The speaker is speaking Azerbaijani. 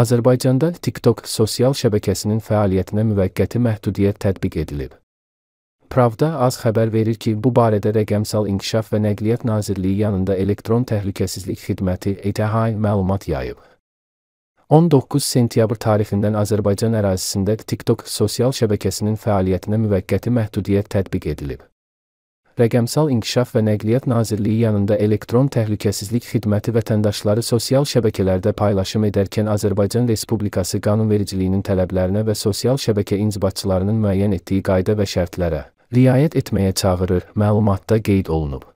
Azərbaycanda TikTok sosial şəbəkəsinin fəaliyyətinə müvəqqəti məhdudiyyət tətbiq edilib. Pravda az xəbər verir ki, bu barədə Rəqəmsal İnkişaf və Nəqliyyat Nazirliyi yanında Elektron Təhlükəsizlik Xidməti ETH məlumat yayıb. 19 sentyabr tarixindən Azərbaycan ərazisində TikTok sosial şəbəkəsinin fəaliyyətinə müvəqqəti məhdudiyyət tətbiq edilib. Rəqəmsal İnkişaf və Nəqliyyat Nazirliyi yanında elektron təhlükəsizlik xidməti vətəndaşları sosial şəbəkələrdə paylaşım edərkən Azərbaycan Respublikası qanunvericiliyinin tələblərinə və sosial şəbəkə inzibatçılarının müəyyən etdiyi qayda və şərtlərə riayət etməyə çağırır. Məlumatda qeyd olunub.